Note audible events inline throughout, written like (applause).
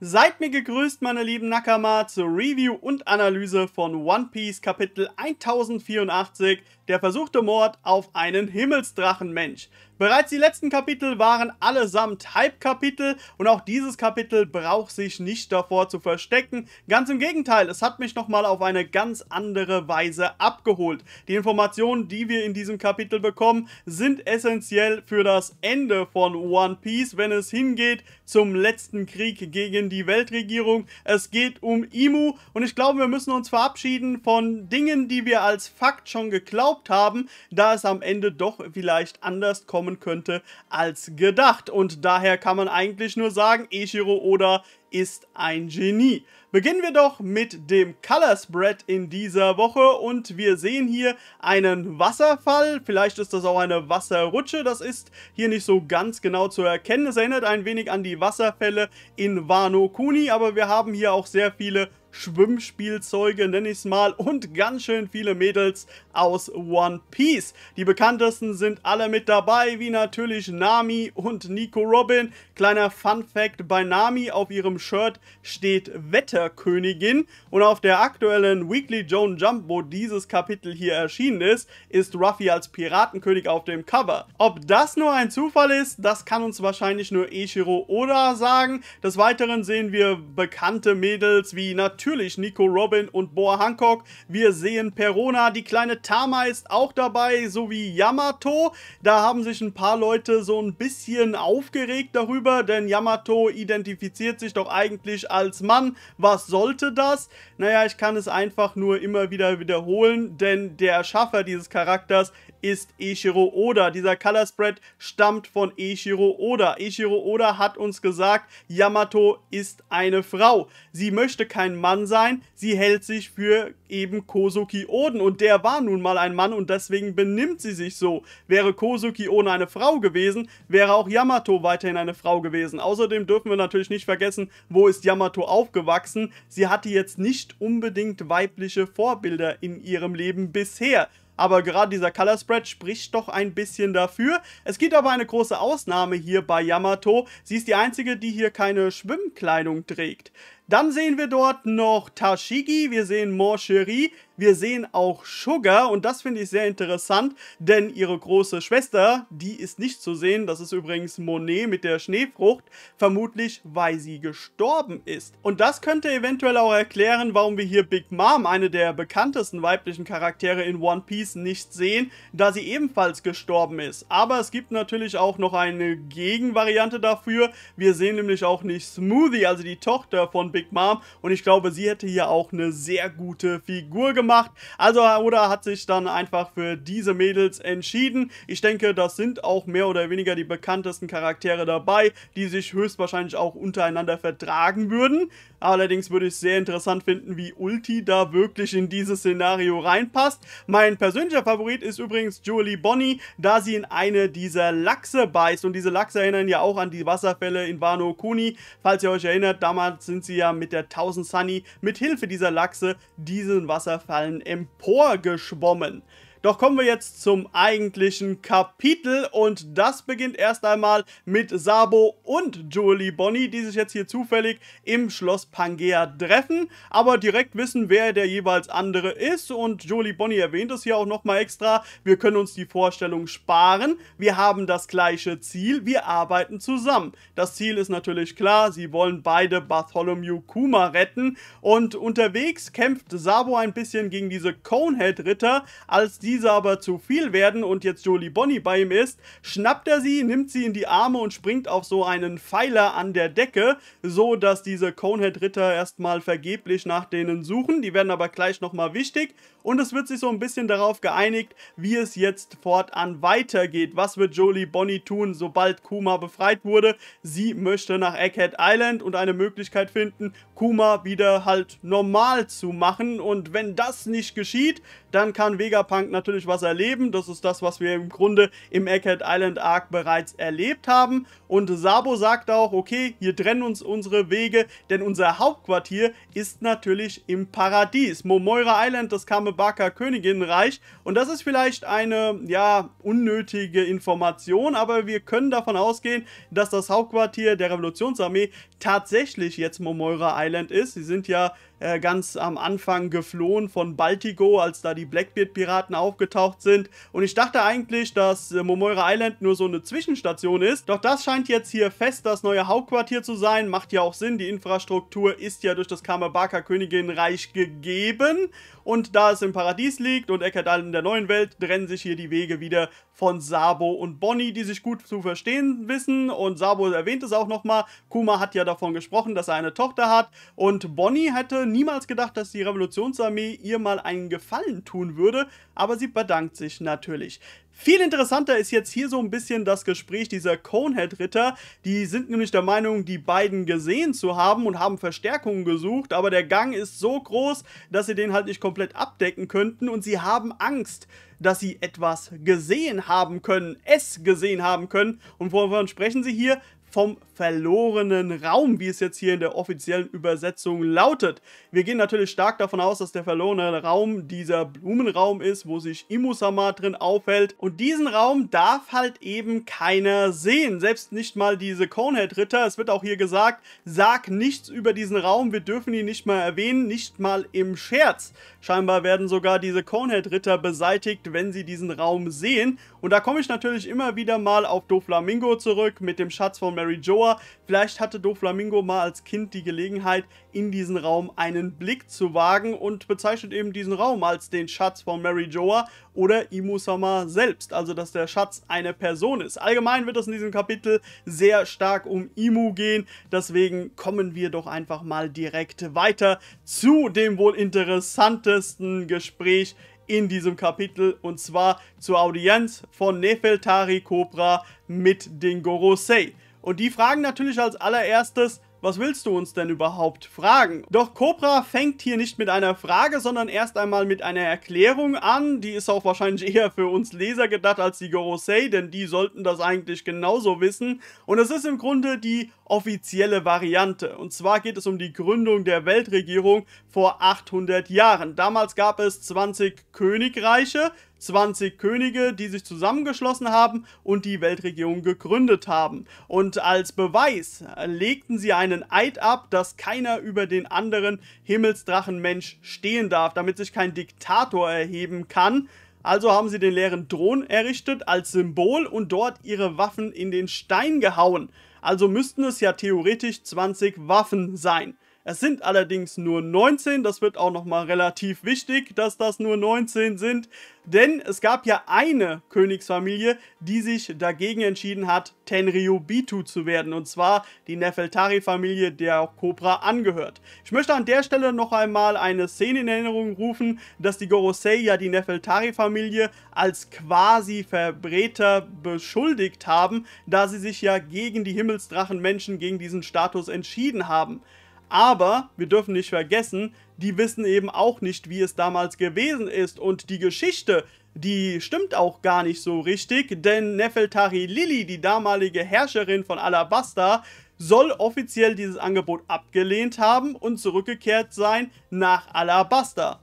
Seid mir gegrüßt, meine lieben Nakama, zur Review und Analyse von One Piece Kapitel 1084, der versuchte Mord auf einen Himmelsdrachenmensch. Bereits die letzten Kapitel waren allesamt Hype-Kapitel und auch dieses Kapitel braucht sich nicht davor zu verstecken. Ganz im Gegenteil, es hat mich nochmal auf eine ganz andere Weise abgeholt. Die Informationen, die wir in diesem Kapitel bekommen, sind essentiell für das Ende von One Piece, wenn es hingeht zum letzten Krieg gegen die Weltregierung. Es geht um Imu und ich glaube, wir müssen uns verabschieden von Dingen, die wir als Fakt schon geglaubt haben, da es am Ende doch vielleicht anders kommen kommen könnte als gedacht. Und daher kann man eigentlich nur sagen, Ichiro oder ist ein Genie. Beginnen wir doch mit dem Color Spread in dieser Woche und wir sehen hier einen Wasserfall, vielleicht ist das auch eine Wasserrutsche, das ist hier nicht so ganz genau zu erkennen. Es erinnert ein wenig an die Wasserfälle in Wano Kuni, aber wir haben hier auch sehr viele Schwimmspielzeuge, nenne ich es mal, und ganz schön viele Mädels aus One Piece. Die bekanntesten sind alle mit dabei, wie natürlich Nami und Nico Robin. Kleiner Fun Fact, bei Nami auf ihrem Shirt steht Wetterkönigin und auf der aktuellen Weekly Joan Jump, wo dieses Kapitel hier erschienen ist, ist Ruffy als Piratenkönig auf dem Cover. Ob das nur ein Zufall ist, das kann uns wahrscheinlich nur Ichiro Oda sagen. Des Weiteren sehen wir bekannte Mädels wie natürlich Nico Robin und Boa Hancock. Wir sehen Perona, die kleine Tama ist auch dabei, sowie Yamato. Da haben sich ein paar Leute so ein bisschen aufgeregt darüber, denn Yamato identifiziert sich doch Job eigentlich als Mann? Was sollte das? Naja, ich kann es einfach nur immer wieder wiederholen, denn der Erschaffer dieses Charakters ist Ishiro Oda. Dieser Color Spread stammt von Ishiro Oda. Ishiro Oda hat uns gesagt, Yamato ist eine Frau. Sie möchte kein Mann sein, sie hält sich für eben Kosuki Oden und der war nun mal ein Mann und deswegen benimmt sie sich so. Wäre Kosuki Oden eine Frau gewesen, wäre auch Yamato weiterhin eine Frau gewesen. Außerdem dürfen wir natürlich nicht vergessen, wo ist Yamato aufgewachsen? Sie hatte jetzt nicht unbedingt weibliche Vorbilder in ihrem Leben bisher aber gerade dieser Color Spread spricht doch ein bisschen dafür. Es gibt aber eine große Ausnahme hier bei Yamato. Sie ist die einzige, die hier keine Schwimmkleidung trägt. Dann sehen wir dort noch Tashigi, wir sehen Morcherie, wir sehen auch Sugar und das finde ich sehr interessant, denn ihre große Schwester, die ist nicht zu sehen, das ist übrigens Monet mit der Schneefrucht, vermutlich weil sie gestorben ist. Und das könnte eventuell auch erklären, warum wir hier Big Mom, eine der bekanntesten weiblichen Charaktere in One Piece, nicht sehen, da sie ebenfalls gestorben ist. Aber es gibt natürlich auch noch eine Gegenvariante dafür, wir sehen nämlich auch nicht Smoothie, also die Tochter von Big Big Mom. Und ich glaube, sie hätte hier auch eine sehr gute Figur gemacht. Also Aoda hat sich dann einfach für diese Mädels entschieden. Ich denke, das sind auch mehr oder weniger die bekanntesten Charaktere dabei, die sich höchstwahrscheinlich auch untereinander vertragen würden. Allerdings würde ich es sehr interessant finden, wie Ulti da wirklich in dieses Szenario reinpasst. Mein persönlicher Favorit ist übrigens Julie Bonnie, da sie in eine dieser Lachse beißt. Und diese Lachse erinnern ja auch an die Wasserfälle in Wano Kuni. Falls ihr euch erinnert, damals sind sie ja Feuer mit der 1000 Sunny mit Hilfe dieser Lachse diesen Wasserfallen emporgeschwommen. Doch kommen wir jetzt zum eigentlichen Kapitel und das beginnt erst einmal mit Sabo und Julie Bonnie, die sich jetzt hier zufällig im Schloss Pangea treffen, aber direkt wissen, wer der jeweils andere ist und Julie Bonnie erwähnt es hier auch nochmal extra, wir können uns die Vorstellung sparen, wir haben das gleiche Ziel, wir arbeiten zusammen. Das Ziel ist natürlich klar, sie wollen beide Bartholomew Kuma retten und unterwegs kämpft Sabo ein bisschen gegen diese Conehead-Ritter, als die diese aber zu viel werden und jetzt Jolie Bonnie bei ihm ist, schnappt er sie, nimmt sie in die Arme und springt auf so einen Pfeiler an der Decke, so dass diese Conehead-Ritter erstmal vergeblich nach denen suchen. Die werden aber gleich nochmal wichtig und es wird sich so ein bisschen darauf geeinigt, wie es jetzt fortan weitergeht. Was wird Jolie Bonnie tun, sobald Kuma befreit wurde? Sie möchte nach Egghead Island und eine Möglichkeit finden, Kuma wieder halt normal zu machen. Und wenn das nicht geschieht, dann kann Vegapunk natürlich was erleben. Das ist das, was wir im Grunde im Egghead Island Arc bereits erlebt haben. Und Sabo sagt auch, okay, hier trennen uns unsere Wege, denn unser Hauptquartier ist natürlich im Paradies. Momoira Island, das Kamebaka Königinreich. Und das ist vielleicht eine, ja, unnötige Information, aber wir können davon ausgehen, dass das Hauptquartier der Revolutionsarmee tatsächlich jetzt Momoira Island ist. Sie sind ja äh, ganz am Anfang geflohen von Baltigo, als da die Blackbeard-Piraten aufgetaucht sind. Und ich dachte eigentlich, dass äh, Momoira Island nur so eine Zwischenstation ist. Doch das scheint jetzt hier fest das neue Hauptquartier zu sein. Macht ja auch Sinn, die Infrastruktur ist ja durch das Kamabaka-Königinreich gegeben. Und da es im Paradies liegt und Eckertal in der neuen Welt, trennen sich hier die Wege wieder von Sabo und Bonnie, die sich gut zu verstehen wissen. Und Sabo erwähnt es auch nochmal. Kuma hat ja davon gesprochen, dass er eine Tochter hat. Und Bonnie hätte niemals gedacht, dass die Revolutionsarmee ihr mal einen Gefallen tun würde. Aber sie bedankt sich natürlich. Viel interessanter ist jetzt hier so ein bisschen das Gespräch dieser Conehead-Ritter. Die sind nämlich der Meinung, die beiden gesehen zu haben und haben Verstärkungen gesucht, aber der Gang ist so groß, dass sie den halt nicht komplett abdecken könnten und sie haben Angst, dass sie etwas gesehen haben können, es gesehen haben können. Und wovon sprechen sie hier? vom verlorenen Raum, wie es jetzt hier in der offiziellen Übersetzung lautet. Wir gehen natürlich stark davon aus, dass der verlorene Raum dieser Blumenraum ist, wo sich Imusama drin aufhält. Und diesen Raum darf halt eben keiner sehen, selbst nicht mal diese Conehead-Ritter. Es wird auch hier gesagt, sag nichts über diesen Raum, wir dürfen ihn nicht mal erwähnen, nicht mal im Scherz. Scheinbar werden sogar diese Conehead-Ritter beseitigt, wenn sie diesen Raum sehen. Und da komme ich natürlich immer wieder mal auf Doflamingo zurück mit dem Schatz von Mary Joa. Vielleicht hatte Doflamingo mal als Kind die Gelegenheit, in diesen Raum einen Blick zu wagen und bezeichnet eben diesen Raum als den Schatz von Mary Joa oder Imusama selbst, also dass der Schatz eine Person ist. Allgemein wird es in diesem Kapitel sehr stark um Imu gehen, deswegen kommen wir doch einfach mal direkt weiter zu dem wohl interessantesten Gespräch in diesem Kapitel und zwar zur Audienz von Nefeltari Cobra mit den Gorosei. Und die fragen natürlich als allererstes, was willst du uns denn überhaupt fragen? Doch Cobra fängt hier nicht mit einer Frage, sondern erst einmal mit einer Erklärung an. Die ist auch wahrscheinlich eher für uns Leser gedacht als die Gorosei, denn die sollten das eigentlich genauso wissen. Und es ist im Grunde die offizielle Variante. Und zwar geht es um die Gründung der Weltregierung vor 800 Jahren. Damals gab es 20 Königreiche, 20 Könige, die sich zusammengeschlossen haben und die Weltregierung gegründet haben. Und als Beweis legten sie einen Eid ab, dass keiner über den anderen Himmelsdrachenmensch stehen darf, damit sich kein Diktator erheben kann. Also haben sie den leeren Thron errichtet als Symbol und dort ihre Waffen in den Stein gehauen. Also müssten es ja theoretisch 20 Waffen sein. Es sind allerdings nur 19, das wird auch nochmal relativ wichtig, dass das nur 19 sind, denn es gab ja eine Königsfamilie, die sich dagegen entschieden hat, Tenryu-Bitu zu werden, und zwar die Nefeltari-Familie, der auch Cobra angehört. Ich möchte an der Stelle noch einmal eine Szene in Erinnerung rufen, dass die Gorosei ja die Nefeltari-Familie als quasi Verbreter beschuldigt haben, da sie sich ja gegen die Himmelsdrachen-Menschen, gegen diesen Status entschieden haben. Aber wir dürfen nicht vergessen, die wissen eben auch nicht, wie es damals gewesen ist. Und die Geschichte, die stimmt auch gar nicht so richtig, denn Nefeltari Lili, die damalige Herrscherin von Alabasta, soll offiziell dieses Angebot abgelehnt haben und zurückgekehrt sein nach Alabasta.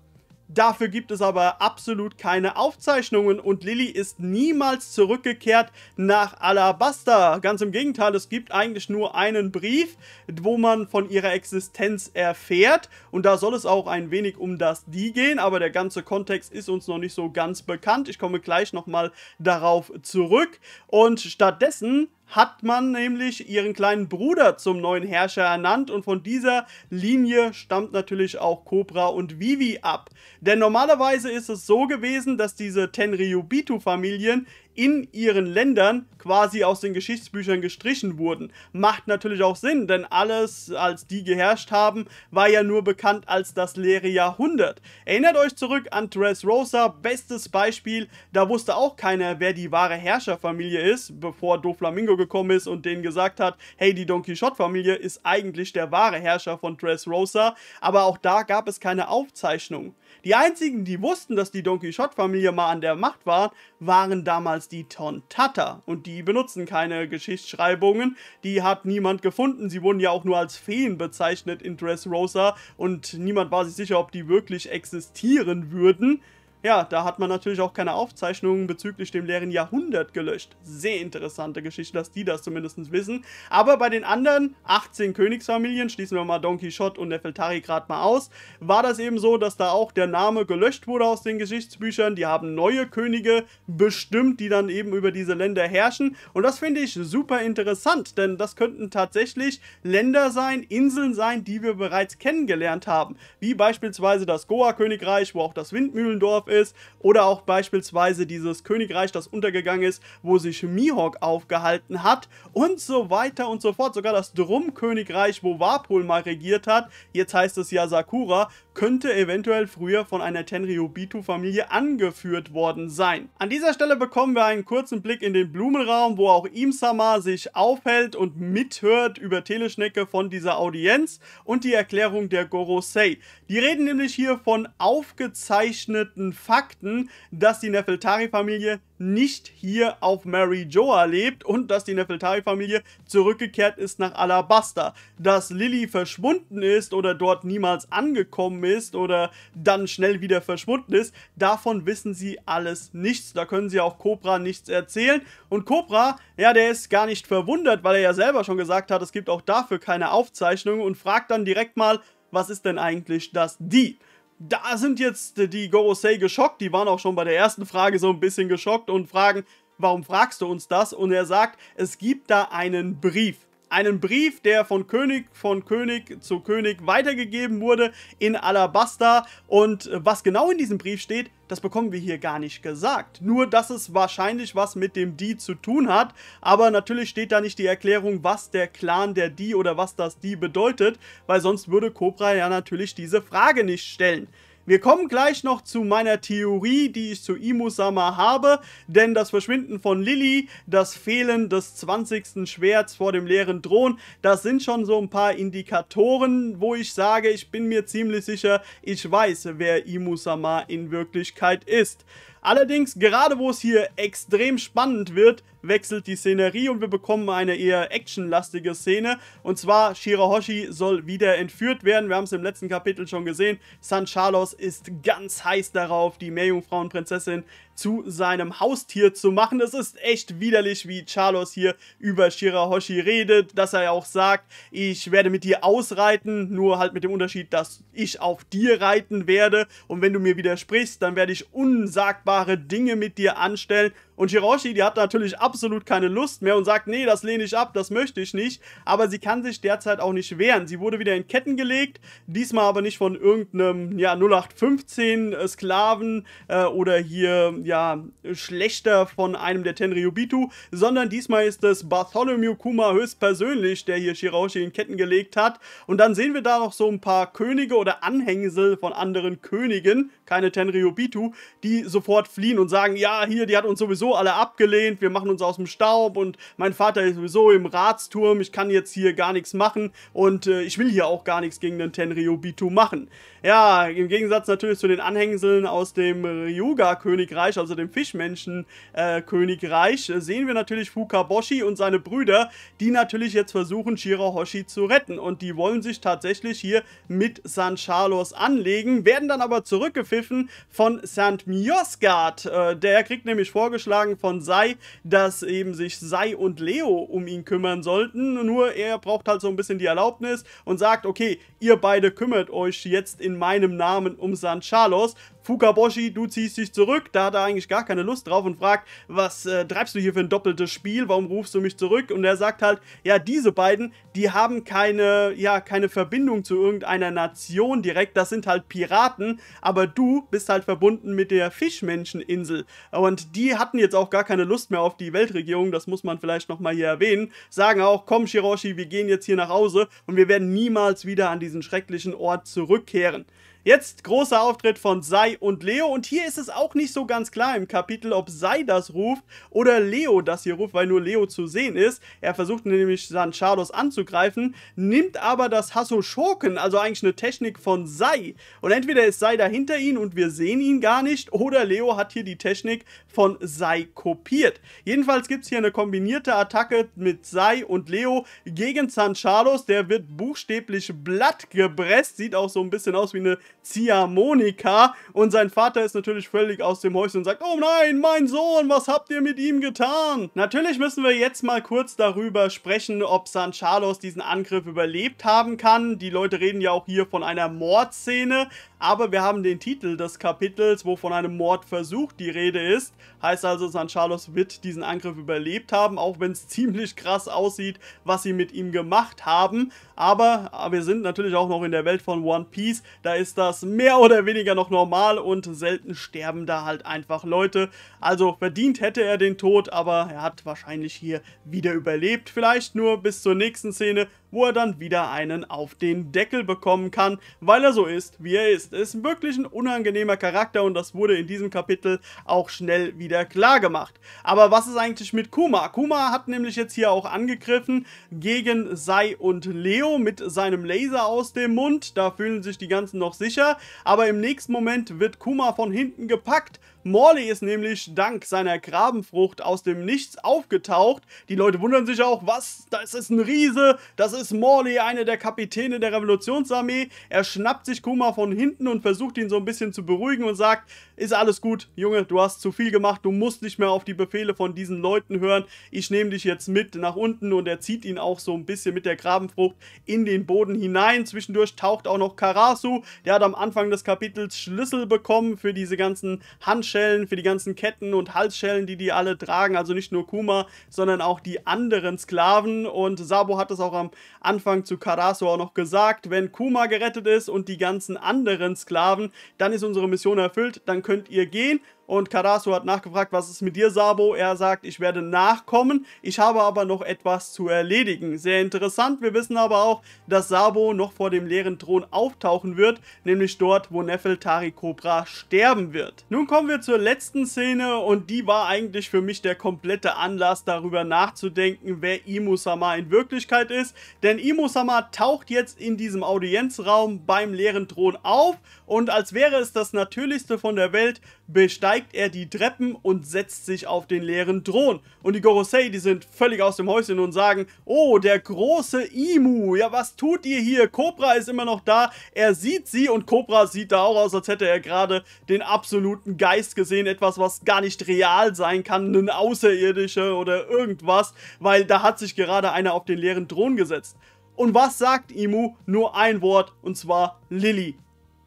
Dafür gibt es aber absolut keine Aufzeichnungen und Lilly ist niemals zurückgekehrt nach Alabasta. Ganz im Gegenteil, es gibt eigentlich nur einen Brief, wo man von ihrer Existenz erfährt und da soll es auch ein wenig um das Die gehen, aber der ganze Kontext ist uns noch nicht so ganz bekannt. Ich komme gleich nochmal darauf zurück und stattdessen hat man nämlich ihren kleinen Bruder zum neuen Herrscher ernannt und von dieser Linie stammt natürlich auch Cobra und Vivi ab. Denn normalerweise ist es so gewesen, dass diese Tenryubitu-Familien in ihren Ländern quasi aus den Geschichtsbüchern gestrichen wurden. Macht natürlich auch Sinn, denn alles, als die geherrscht haben, war ja nur bekannt als das leere Jahrhundert. Erinnert euch zurück an Rosa, bestes Beispiel, da wusste auch keiner, wer die wahre Herrscherfamilie ist, bevor Doflamingo gekommen ist und denen gesagt hat, hey, die Don Quixote-Familie ist eigentlich der wahre Herrscher von Rosa. aber auch da gab es keine Aufzeichnung. Die einzigen, die wussten, dass die Don Quixote-Familie mal an der Macht war, waren damals die Tontata. Und die benutzen keine Geschichtsschreibungen, die hat niemand gefunden. Sie wurden ja auch nur als Feen bezeichnet in Dressrosa und niemand war sich sicher, ob die wirklich existieren würden. Ja, da hat man natürlich auch keine Aufzeichnungen bezüglich dem leeren Jahrhundert gelöscht. Sehr interessante Geschichte, dass die das zumindest wissen. Aber bei den anderen 18 Königsfamilien, schließen wir mal Don Quixote und Nefeltari gerade mal aus, war das eben so, dass da auch der Name gelöscht wurde aus den Geschichtsbüchern. Die haben neue Könige bestimmt, die dann eben über diese Länder herrschen. Und das finde ich super interessant, denn das könnten tatsächlich Länder sein, Inseln sein, die wir bereits kennengelernt haben. Wie beispielsweise das Goa-Königreich, wo auch das Windmühlendorf ist ist. Oder auch beispielsweise dieses Königreich, das untergegangen ist, wo sich Mihawk aufgehalten hat. Und so weiter und so fort. Sogar das Drum-Königreich, wo Warpol mal regiert hat, jetzt heißt es ja Sakura, könnte eventuell früher von einer tenryu familie angeführt worden sein. An dieser Stelle bekommen wir einen kurzen Blick in den Blumenraum, wo auch Imsama sich aufhält und mithört über Teleschnecke von dieser Audienz und die Erklärung der Gorosei. Die reden nämlich hier von aufgezeichneten Fakten, dass die Nefeltari-Familie nicht hier auf Mary Joa lebt und dass die Nefeltari-Familie zurückgekehrt ist nach Alabasta. Dass Lily verschwunden ist oder dort niemals angekommen ist oder dann schnell wieder verschwunden ist, davon wissen sie alles nichts. Da können sie auch Cobra nichts erzählen. Und Cobra, ja, der ist gar nicht verwundert, weil er ja selber schon gesagt hat, es gibt auch dafür keine Aufzeichnungen und fragt dann direkt mal, was ist denn eigentlich das Die? da sind jetzt äh, die Gorosei geschockt. Die waren auch schon bei der ersten Frage so ein bisschen geschockt und fragen, warum fragst du uns das? Und er sagt, es gibt da einen Brief. Einen Brief, der von König, von König zu König weitergegeben wurde in Alabasta. Und äh, was genau in diesem Brief steht, das bekommen wir hier gar nicht gesagt. Nur, dass es wahrscheinlich was mit dem Die zu tun hat, aber natürlich steht da nicht die Erklärung, was der Clan der Die oder was das Die bedeutet, weil sonst würde Cobra ja natürlich diese Frage nicht stellen. Wir kommen gleich noch zu meiner Theorie, die ich zu Imusama habe, denn das Verschwinden von Lilly, das Fehlen des 20. Schwerts vor dem leeren Thron, das sind schon so ein paar Indikatoren, wo ich sage, ich bin mir ziemlich sicher, ich weiß, wer Imusama in Wirklichkeit ist. Allerdings, gerade wo es hier extrem spannend wird, wechselt die Szenerie und wir bekommen eine eher actionlastige Szene. Und zwar, Shirahoshi soll wieder entführt werden. Wir haben es im letzten Kapitel schon gesehen. San Charlos ist ganz heiß darauf, die Meerjungfrauenprinzessin zu seinem Haustier zu machen. Es ist echt widerlich, wie Charlos hier über Shirahoshi redet, dass er ja auch sagt, ich werde mit dir ausreiten, nur halt mit dem Unterschied, dass ich auf dir reiten werde und wenn du mir widersprichst, dann werde ich unsagbare Dinge mit dir anstellen und Hiroshi, die hat natürlich absolut keine Lust mehr und sagt, nee, das lehne ich ab, das möchte ich nicht. Aber sie kann sich derzeit auch nicht wehren. Sie wurde wieder in Ketten gelegt, diesmal aber nicht von irgendeinem ja, 0815 äh, Sklaven äh, oder hier ja Schlechter von einem der Tenryubitu, sondern diesmal ist es Bartholomew Kuma höchstpersönlich, der hier Hiroshi in Ketten gelegt hat. Und dann sehen wir da noch so ein paar Könige oder Anhängsel von anderen Königen, keine Tenryubitu, die sofort fliehen und sagen, ja, hier, die hat uns sowieso sowieso alle abgelehnt, wir machen uns aus dem Staub und mein Vater ist sowieso im Ratsturm, ich kann jetzt hier gar nichts machen und äh, ich will hier auch gar nichts gegen den Tenryu Bitu machen. Ja, im Gegensatz natürlich zu den Anhängseln aus dem Ryuga-Königreich, also dem Fischmenschen-Königreich, äh, äh, sehen wir natürlich Fukaboshi und seine Brüder, die natürlich jetzt versuchen, Shirahoshi zu retten und die wollen sich tatsächlich hier mit San Charlos anlegen, werden dann aber zurückgepfiffen von St. Miosgard. Äh, der kriegt nämlich vorgeschlagen, vorgeschlagen von Sai, dass eben sich Sai und Leo um ihn kümmern sollten. Nur er braucht halt so ein bisschen die Erlaubnis und sagt, okay, ihr beide kümmert euch jetzt in meinem Namen um San Carlos. Fukaboshi, du ziehst dich zurück. Da hat er eigentlich gar keine Lust drauf und fragt, was äh, treibst du hier für ein doppeltes Spiel? Warum rufst du mich zurück? Und er sagt halt, ja, diese beiden, die haben keine, ja, keine Verbindung zu irgendeiner Nation direkt. Das sind halt Piraten, aber du bist halt verbunden mit der Fischmenscheninsel. Und die hatten jetzt auch gar keine Lust mehr auf die Weltregierung. Das muss man vielleicht nochmal hier erwähnen. Sagen auch, komm, Shiroshi, wir gehen jetzt hier nach Hause und wir werden niemals wieder an diesen schrecklichen Ort zurückkehren. Jetzt großer Auftritt von Sai und Leo und hier ist es auch nicht so ganz klar im Kapitel, ob Sai das ruft oder Leo das hier ruft, weil nur Leo zu sehen ist. Er versucht nämlich San Sanchados anzugreifen, nimmt aber das Hasso Shoken, also eigentlich eine Technik von Sai. Und entweder ist Sai dahinter ihn und wir sehen ihn gar nicht oder Leo hat hier die Technik von Sai kopiert. Jedenfalls gibt es hier eine kombinierte Attacke mit Sai und Leo gegen San Sanchados. Der wird buchstäblich blattgepresst. sieht auch so ein bisschen aus wie eine Ziehharmonika und sein Vater ist natürlich völlig aus dem Häuschen und sagt, oh nein, mein Sohn, was habt ihr mit ihm getan? Natürlich müssen wir jetzt mal kurz darüber sprechen, ob San Carlos diesen Angriff überlebt haben kann. Die Leute reden ja auch hier von einer Mordszene, aber wir haben den Titel des Kapitels, wo von einem Mordversuch die Rede ist. Heißt also, San Carlos wird diesen Angriff überlebt haben, auch wenn es (laughs) ziemlich krass aussieht, was sie mit ihm gemacht haben. Aber wir sind natürlich auch noch in der Welt von One Piece, da ist das das mehr oder weniger noch normal und selten sterben da halt einfach Leute. Also verdient hätte er den Tod, aber er hat wahrscheinlich hier wieder überlebt. Vielleicht nur bis zur nächsten Szene, wo er dann wieder einen auf den Deckel bekommen kann, weil er so ist, wie er ist. Er ist wirklich ein unangenehmer Charakter und das wurde in diesem Kapitel auch schnell wieder klar gemacht. Aber was ist eigentlich mit Kuma? Kuma hat nämlich jetzt hier auch angegriffen gegen Sai und Leo mit seinem Laser aus dem Mund. Da fühlen sich die ganzen noch sicher. Player, aber im nächsten Moment wird Kuma von hinten gepackt Morley ist nämlich dank seiner Grabenfrucht aus dem Nichts aufgetaucht. Die Leute wundern sich auch, was? Das ist ein Riese, das ist Morley, einer der Kapitäne der Revolutionsarmee. Er schnappt sich Kuma von hinten und versucht ihn so ein bisschen zu beruhigen und sagt, ist alles gut, Junge, du hast zu viel gemacht, du musst nicht mehr auf die Befehle von diesen Leuten hören. Ich nehme dich jetzt mit nach unten und er zieht ihn auch so ein bisschen mit der Grabenfrucht in den Boden hinein. Zwischendurch taucht auch noch Karasu, der hat am Anfang des Kapitels Schlüssel bekommen für diese ganzen Handschellen Halsschellen, für die ganzen Ketten und Halsschellen, die die alle tragen. Also nicht nur Kuma, sondern auch die anderen Sklaven. Und Sabo hat es auch am Anfang zu Karasu auch noch gesagt, wenn Kuma gerettet ist und die ganzen anderen Sklaven, dann ist unsere Mission erfüllt, dann könnt ihr gehen. Und Karasu hat nachgefragt, was ist mit dir, Sabo? Er sagt, ich werde nachkommen, ich habe aber noch etwas zu erledigen. Sehr interessant, wir wissen aber auch, dass Sabo noch vor dem leeren Thron auftauchen wird, nämlich dort, wo Neffel Tari Cobra sterben wird. Nun kommen wir zur letzten Szene und die war eigentlich für mich der komplette Anlass, darüber nachzudenken, wer Imusama in Wirklichkeit ist. Denn Imusama taucht jetzt in diesem Audienzraum beim leeren Thron auf und als wäre es das Natürlichste von der Welt, besteigt er die Treppen und setzt sich auf den leeren Thron. Und die Gorosei, die sind völlig aus dem Häuschen und sagen, oh, der große Imu, ja was tut ihr hier? Cobra ist immer noch da, er sieht sie und Cobra sieht da auch aus, als hätte er gerade den absoluten Geist gesehen, etwas, was gar nicht real sein kann, ein Außerirdischer oder irgendwas, weil da hat sich gerade einer auf den leeren Thron gesetzt. Und was sagt Imu? Nur ein Wort, und zwar Lilly.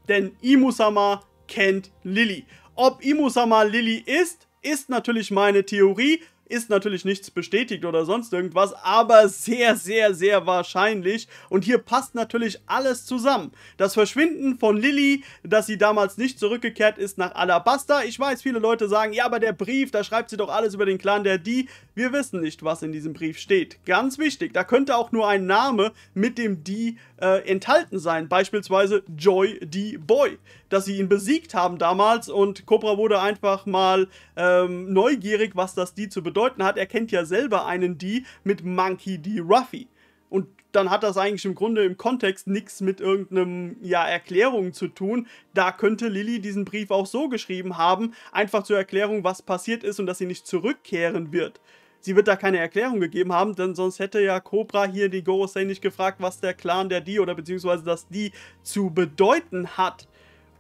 Denn Imu-sama kennt Lilly. Ob Imusama Lily ist, ist natürlich meine Theorie, ist natürlich nichts bestätigt oder sonst irgendwas, aber sehr, sehr, sehr wahrscheinlich. Und hier passt natürlich alles zusammen. Das Verschwinden von Lilly, dass sie damals nicht zurückgekehrt ist nach Alabasta. Ich weiß, viele Leute sagen, ja, aber der Brief, da schreibt sie doch alles über den Clan der Die. Wir wissen nicht, was in diesem Brief steht. Ganz wichtig, da könnte auch nur ein Name mit dem Die äh, enthalten sein. Beispielsweise Joy D. Boy, dass sie ihn besiegt haben damals und Cobra wurde einfach mal ähm, neugierig, was das D zu bedeuten hat. Er kennt ja selber einen D mit Monkey D. Ruffy. Und dann hat das eigentlich im Grunde im Kontext nichts mit irgendeinem ja, Erklärung zu tun. Da könnte Lilly diesen Brief auch so geschrieben haben, einfach zur Erklärung, was passiert ist und dass sie nicht zurückkehren wird sie wird da keine Erklärung gegeben haben, denn sonst hätte ja Cobra hier die Gorosei nicht gefragt, was der Clan der Die oder beziehungsweise das Die zu bedeuten hat.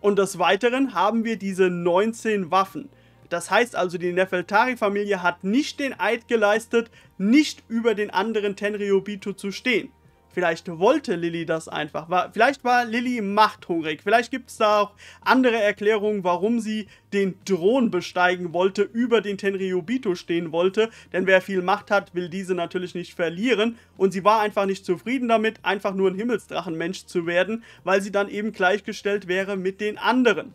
Und des Weiteren haben wir diese 19 Waffen. Das heißt also, die Nefeltari-Familie hat nicht den Eid geleistet, nicht über den anderen Tenryubito zu stehen. Vielleicht wollte Lilly das einfach. vielleicht war Lilly machthungrig. Vielleicht gibt es da auch andere Erklärungen, warum sie den Thron besteigen wollte, über den Tenryubito stehen wollte. Denn wer viel Macht hat, will diese natürlich nicht verlieren. Und sie war einfach nicht zufrieden damit, einfach nur ein Himmelsdrachenmensch zu werden, weil sie dann eben gleichgestellt wäre mit den anderen.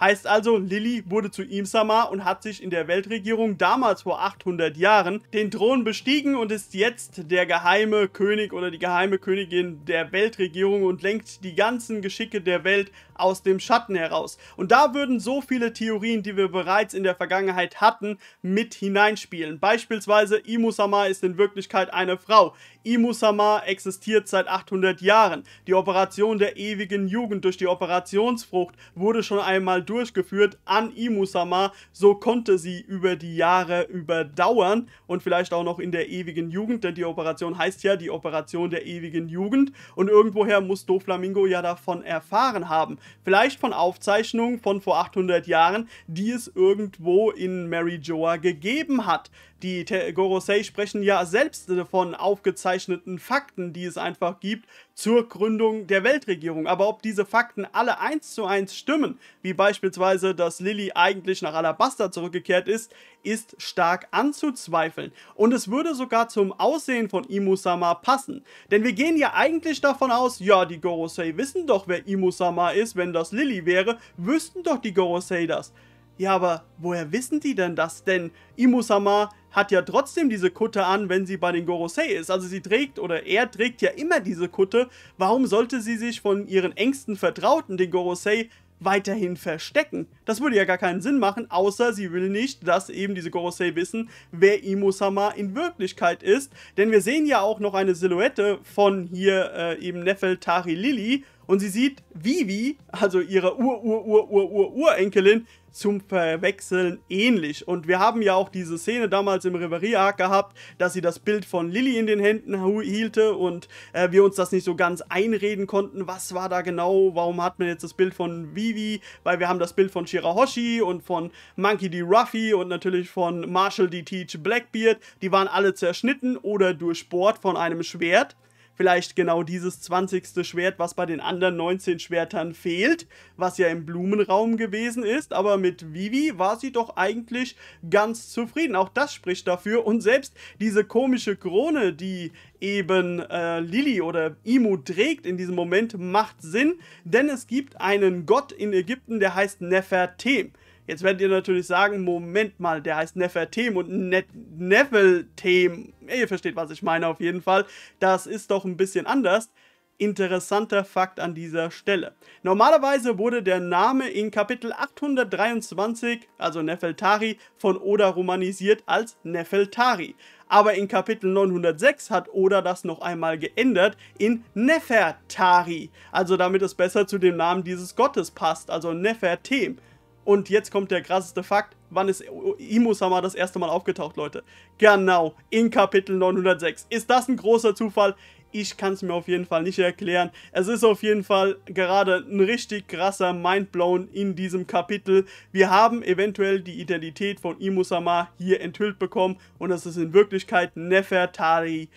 Heißt also, Lilly wurde zu Imsama und hat sich in der Weltregierung damals vor 800 Jahren den Thron bestiegen und ist jetzt der geheime König oder die geheime Königin der Weltregierung und lenkt die ganzen Geschicke der Welt aus dem Schatten heraus. Und da würden so viele Theorien, die wir bereits in der Vergangenheit hatten, mit hineinspielen. Beispielsweise Imusama ist in Wirklichkeit eine Frau. Imusama existiert seit 800 Jahren. Die Operation der ewigen Jugend durch die Operationsfrucht wurde schon einmal durchgeführt an Imusama. So konnte sie über die Jahre überdauern und vielleicht auch noch in der ewigen Jugend, denn die Operation heißt ja die Operation der ewigen Jugend. Und irgendwoher muss Doflamingo ja davon erfahren haben. Vielleicht von Aufzeichnungen von vor 800 Jahren, die es irgendwo in Mary Joa gegeben hat. Die Gorosei sprechen ja selbst von aufgezeichneten Fakten, die es einfach gibt zur Gründung der Weltregierung. Aber ob diese Fakten alle eins zu eins stimmen, wie beispielsweise, dass Lilly eigentlich nach Alabasta zurückgekehrt ist, ist stark anzuzweifeln. Und es würde sogar zum Aussehen von Imusama passen. Denn wir gehen ja eigentlich davon aus, ja, die Gorosei wissen doch, wer Imusama ist, wenn das Lilly wäre, wüssten doch die Gorosei das. Ja, aber woher wissen die denn das? Denn Imusama hat ja trotzdem diese Kutte an, wenn sie bei den Gorosei ist. Also sie trägt oder er trägt ja immer diese Kutte. Warum sollte sie sich von ihren engsten Vertrauten, den Gorosei, weiterhin verstecken? Das würde ja gar keinen Sinn machen, außer sie will nicht, dass eben diese Gorosei wissen, wer Imusama in Wirklichkeit ist. Denn wir sehen ja auch noch eine Silhouette von hier äh, eben Nefeltari Lili und sie sieht Vivi, also ihre Ur-Ur-Ur-Ur-Ur-Urenkelin, zum Verwechseln ähnlich. Und wir haben ja auch diese Szene damals im Reverie-Arc gehabt, dass sie das Bild von Lilly in den Händen hielte und äh, wir uns das nicht so ganz einreden konnten. Was war da genau? Warum hat man jetzt das Bild von Vivi? Weil wir haben das Bild von Shirahoshi und von Monkey D. Ruffy und natürlich von Marshall D. Teach Blackbeard. Die waren alle zerschnitten oder durchbohrt von einem Schwert vielleicht genau dieses 20. Schwert, was bei den anderen 19 Schwertern fehlt, was ja im Blumenraum gewesen ist, aber mit Vivi war sie doch eigentlich ganz zufrieden. Auch das spricht dafür und selbst diese komische Krone, die eben äh, Lili oder Imu trägt in diesem Moment, macht Sinn, denn es gibt einen Gott in Ägypten, der heißt Nefertem. Jetzt werdet ihr natürlich sagen, Moment mal, der heißt Nefertem und ne Neveltem. Ihr versteht, was ich meine auf jeden Fall. Das ist doch ein bisschen anders. Interessanter Fakt an dieser Stelle. Normalerweise wurde der Name in Kapitel 823, also Nefeltari, von Oda romanisiert als Nefeltari. Aber in Kapitel 906 hat Oda das noch einmal geändert in Nefertari, also damit es besser zu dem Namen dieses Gottes passt, also Nefertem. Und jetzt kommt der krasseste Fakt. Wann ist Imusama das erste Mal aufgetaucht, Leute? Genau, in Kapitel 906. Ist das ein großer Zufall? Ich kann es mir auf jeden Fall nicht erklären. Es ist auf jeden Fall gerade ein richtig krasser Mindblown in diesem Kapitel. Wir haben eventuell die Identität von Imusama hier enthüllt bekommen und das ist in Wirklichkeit Nefertari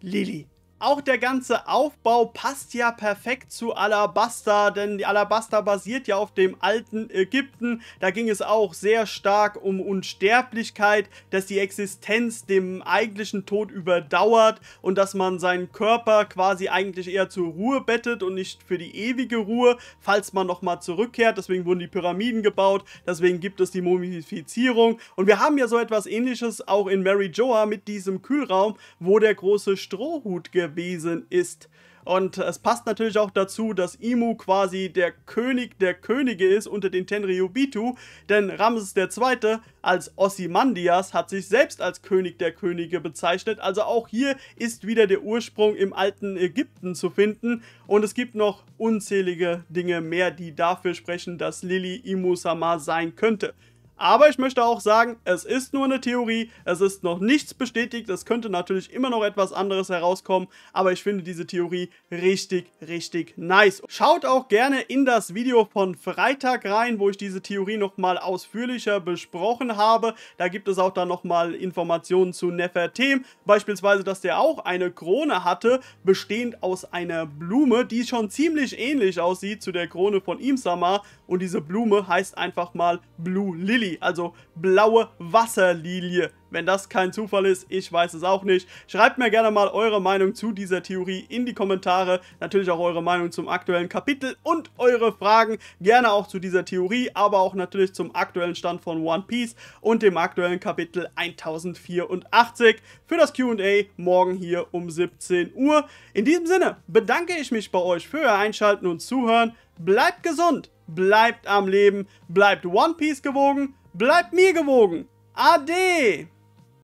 Lili. Auch der ganze Aufbau passt ja perfekt zu Alabasta, denn die Alabasta basiert ja auf dem alten Ägypten. Da ging es auch sehr stark um Unsterblichkeit, dass die Existenz dem eigentlichen Tod überdauert und dass man seinen Körper quasi eigentlich eher zur Ruhe bettet und nicht für die ewige Ruhe, falls man nochmal zurückkehrt. Deswegen wurden die Pyramiden gebaut, deswegen gibt es die Mumifizierung. Und wir haben ja so etwas ähnliches auch in Mary Joa mit diesem Kühlraum, wo der große Strohhut gewinnt gewesen ist. Und es passt natürlich auch dazu, dass Imu quasi der König der Könige ist unter den Tenryubitu, denn Ramses II. als Ossimandias hat sich selbst als König der Könige bezeichnet. Also auch hier ist wieder der Ursprung im alten Ägypten zu finden. Und es gibt noch unzählige Dinge mehr, die dafür sprechen, dass Lili Imu Sama sein könnte. Aber ich möchte auch sagen, es ist nur eine Theorie, es ist noch nichts bestätigt, es könnte natürlich immer noch etwas anderes herauskommen, aber ich finde diese Theorie richtig, richtig nice. Schaut auch gerne in das Video von Freitag rein, wo ich diese Theorie nochmal ausführlicher besprochen habe. Da gibt es auch dann nochmal Informationen zu Nefertem, beispielsweise, dass der auch eine Krone hatte, bestehend aus einer Blume, die schon ziemlich ähnlich aussieht zu der Krone von Imsama und diese Blume heißt einfach mal Blue Lily. Lily, also blaue Wasserlilie. Wenn das kein Zufall ist, ich weiß es auch nicht. Schreibt mir gerne mal eure Meinung zu dieser Theorie in die Kommentare. Natürlich auch eure Meinung zum aktuellen Kapitel und eure Fragen. Gerne auch zu dieser Theorie, aber auch natürlich zum aktuellen Stand von One Piece und dem aktuellen Kapitel 1084 für das Q&A morgen hier um 17 Uhr. In diesem Sinne bedanke ich mich bei euch für euer Einschalten und Zuhören. Bleibt gesund! bleibt am Leben, bleibt One Piece gewogen, bleibt mir gewogen. Ade!